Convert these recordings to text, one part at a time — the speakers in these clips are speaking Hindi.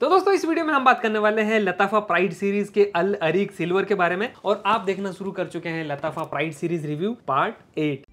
तो दोस्तों इस वीडियो में हम बात करने वाले हैं लताफा प्राइड सीरीज के अल अरीक सिल्वर के बारे में और आप देखना शुरू कर चुके हैं Lattafa pride series review part eight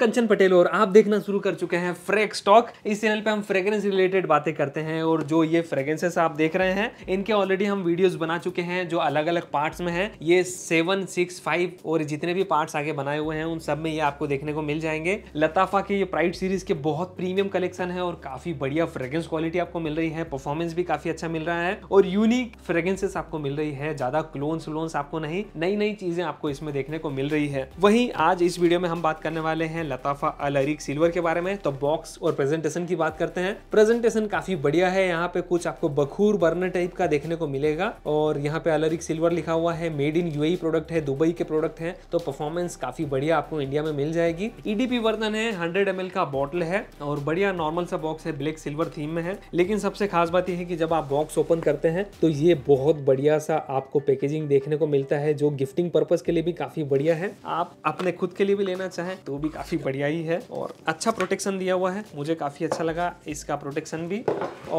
Kanchan Patel और आप देखना शुरू कर चुके हैं फ्रेक स्टॉक इस चैनल पे हम फ्रेग्रेंस रिलेटेड बातें करते हैं और जो ये फ्रेग्रेंसेस आप देख रहे हैं इनके ऑलरेडी हम वीडियोस बना चुके हैं जो अलग अलग पार्ट्स में हैं ये सेवन सिक्स फाइव और जितने भी पार्ट्स आगे बनाए हुए हैं उन सब में ये आपको देखने को मिल जाएंगे लताफा के ये प्राइड सीरीज के बहुत प्रीमियम कलेक्शन है और काफी बढ़िया फ्रेग्रेंस क्वालिटी आपको मिल रही है परफॉर्मेंस भी काफी अच्छा मिल रहा है और यूनिक फ्रेग्रेंसेस आपको मिल रही है ज्यादा क्लोन्स व्लोन्स आपको नहीं नई नई चीजें आपको इसमें देखने को मिल रही है वहीं आज इस वीडियो में हम बात करने वाले हैं लताफा अलरिक सिल्वर के बारे में तो बॉक्स और प्रेजेंटेशन की बात करते हैं प्रेजेंटेशन काफी बढ़िया है यहाँ पे कुछ आपको बखूर बर्नर टाइप का देखने को मिलेगा और यहाँ पे अलरिक सिल्वर लिखा हुआ है मेड इन यू प्रोडक्ट है दुबई के प्रोडक्ट है तो परफॉर्मेंस काफी बढ़िया आपको इंडिया में मिल जाएगी ईडीपी e वर्धन है हंड्रेड एम का बॉटल है और बढ़िया नॉर्मल सा बॉक्स है ब्लैक सिल्वर थीम में है लेकिन सबसे खास बात यह है कि जब आप बॉक्स ओपन करते हैं तो ये बहुत बढ़िया सा आपको पैकेजिंग देखने को मिलता है जो गिफ्टिंग पर्पज के लिए भी काफी बढ़िया है आप अपने खुद के लिए भी लेना चाहें तो भी काफी बढ़िया ही है और अच्छा प्रोटेक्शन दिया हुआ है मुझे काफ़ी अच्छा लगा इसका प्रोटेक्शन भी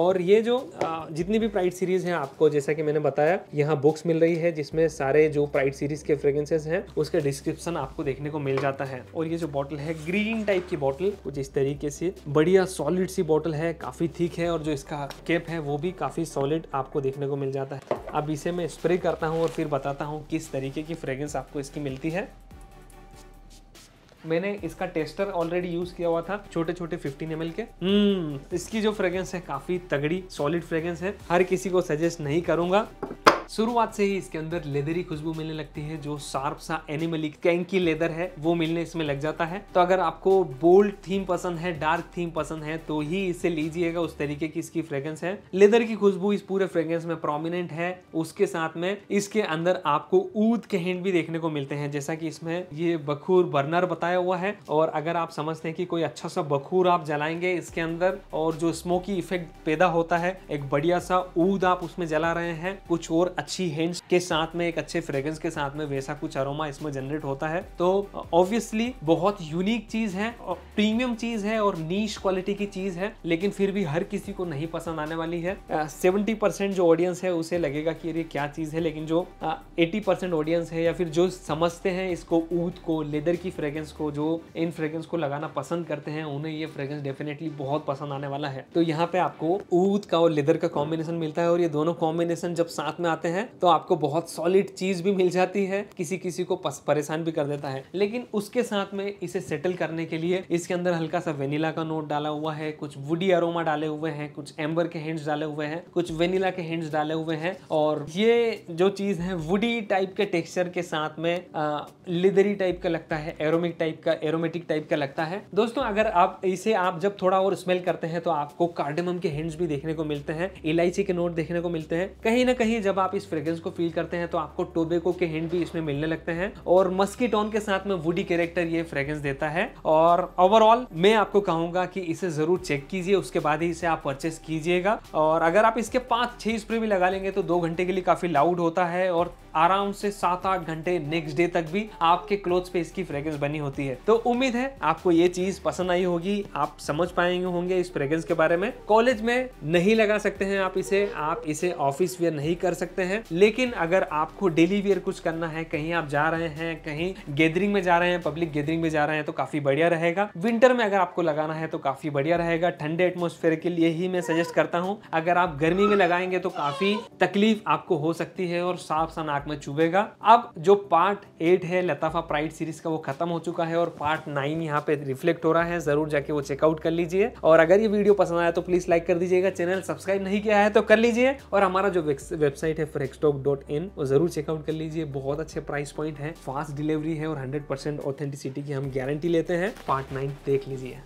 और ये जो जितनी भी प्राइड सीरीज़ हैं आपको जैसा कि मैंने बताया यहाँ बुक्स मिल रही है जिसमें सारे जो प्राइड सीरीज़ के फ्रेग्रेंसेज हैं उसका डिस्क्रिप्शन आपको देखने को मिल जाता है और ये जो बॉटल है ग्रीन टाइप की बॉटल कुछ इस तरीके से बढ़िया सॉलिड सी बॉटल है काफ़ी थीक है और जो इसका केप है वो भी काफ़ी सॉलिड आपको देखने को मिल जाता है अब इसे मैं स्प्रे करता हूँ और फिर बताता हूँ किस तरीके की फ्रेग्रेंस आपको इसकी मिलती है मैंने इसका टेस्टर ऑलरेडी यूज किया हुआ था छोटे छोटे 15 एम के हम्म इसकी जो फ्रेग्रेंस है काफी तगड़ी सॉलिड फ्रेग्रेंस है हर किसी को सजेस्ट नहीं करूंगा शुरुआत से ही इसके अंदर लेदरी खुशबू मिलने लगती है जो शार्प सा एनिमली कैंकी लेदर है वो मिलने इसमें लग जाता है तो अगर आपको बोल्ड थीम पसंद है डार्क थीम पसंद है तो ही इसे लीजिएगा उस तरीके की इसकी फ्रेग्रेंस है लेदर की खुशबू इस पूरे फ्रेग्रेंस में प्रोमिनेंट है उसके साथ में इसके अंदर आपको ऊद के हिंड भी देखने को मिलते हैं जैसा की इसमें ये बखूर बर्नर बताया हुआ है और अगर आप समझते हैं कि कोई अच्छा सा बखूर आप जलाएंगे इसके अंदर और जो स्मोकी इफेक्ट पैदा होता है एक बढ़िया सा ऊद आप उसमें जला रहे हैं कुछ और अच्छी हिंट्स के साथ में एक अच्छे फ्रेग्रेंस के साथ में वैसा कुछ अरोमा इसमें जनरेट होता है तो ऑब्वियसली बहुत यूनिक चीज़ है और प्रीमियम चीज़ है और नीच क्वालिटी की चीज़ है लेकिन फिर भी हर किसी को नहीं पसंद आने वाली है सेवेंटी परसेंट जो ऑडियंस है उसे लगेगा कि अरे क्या चीज़ है लेकिन जो एटी परसेंट ऑडियंस है या फिर जो समझते हैं इसको ऊद को लेदर की फ्रेग्रेंस को जो इन फ्रेग्रेंस को लगाना पसंद करते हैं उन्हें ये फ्रेग्रेंस डेफिनेटली बहुत पसंद आने वाला है तो यहाँ पे आपको ऊद का और लेदर का कॉम्बिनेशन मिलता है और ये दोनों कॉम्बिनेशन जब साथ में आते हैं हैं तो आपको बहुत सॉलिड चीज़ भी मिल जाती है किसी किसी को परेशान भी कर देता है लेकिन उसके साथ में इसे सेटल करने के लिए इसके अंदर हल्का सा वेनिला का नोट डाला हुआ है कुछ वुडी अरोमा डाले हुए हैं कुछ एम्बर के हिंट्स डाले हुए हैं कुछ वेनिला के हिंट्स डाले हुए हैं और ये जो चीज़ है वुडी टाइप के टेक्सचर के साथ में लिदरी टाइप का लगता है एरोमिक टाइप का एरोमेटिक टाइप का लगता है दोस्तों अगर आप इसे आप जब थोड़ा और स्मेल करते हैं तो आपको कार्डेमम के हिंट्स भी देखने को मिलते हैं इलायची के नोट देखने को मिलते हैं कहीं ना कहीं जब आप आप इस फ्रेग्रेंस को फील करते हैं तो आपको टोबेको के हिंट भी इसमें मिलने लगते हैं और टोन के साथ में वुडी कैरेक्टर ये फ्रेग्रेंस देता है और ओवरऑल मैं आपको कहूंगा कि इसे जरूर चेक कीजिए उसके बाद ही इसे आप परचेस कीजिएगा और अगर आप इसके पांच छह स्प्रे भी लगा लेंगे तो दो घंटे के लिए काफ़ी लाउड होता है और आराम से सात आठ घंटे नेक्स्ट डे तक भी आपके क्लोथ्स पे इसकी फ्रेग्रेंस बनी होती है तो उम्मीद है आपको ये चीज पसंद आई होगी आप समझ पाएंगे होंगे इस फ्रेग्रेंस के बारे में कॉलेज में नहीं लगा सकते हैं आप इसे आप इसे ऑफिस वेयर नहीं कर सकते सकते हैं लेकिन अगर आपको डेली वेयर कुछ करना है कहीं आप जा रहे हैं कहीं गैदरिंग में जा रहे हैं पब्लिक गैदरिंग में जा रहे हैं तो काफी बढ़िया रहेगा विंटर में अगर आपको लगाना है तो काफी बढ़िया रहेगा ठंडे एटमोस्फेयर के लिए ही मैं सजेस्ट करता हूँ अगर आप गर्मी में लगाएंगे तो काफी तकलीफ आपको हो सकती है और साफ सा नाक में चुभेगा अब जो पार्ट एट है लताफा प्राइड सीरीज का वो खत्म हो चुका है और पार्ट नाइन यहाँ पे रिफ्लेक्ट हो रहा है जरूर जाके वो चेकआउट कर लीजिए और अगर ये वीडियो पसंद आया तो प्लीज लाइक कर दीजिएगा चैनल सब्सक्राइब नहीं किया है तो कर लीजिए और हमारा जो वेबसाइट है फ्रेक्सटॉक डॉट इन और जरूर चेकआउट कर लीजिए बहुत अच्छे प्राइस पॉइंट है फास्ट डिलीवरी है और हंड्रेड परसेंट ऑथेंटिसिटी की हम गारंटी लेते हैं पार्ट नाइन देख लीजिए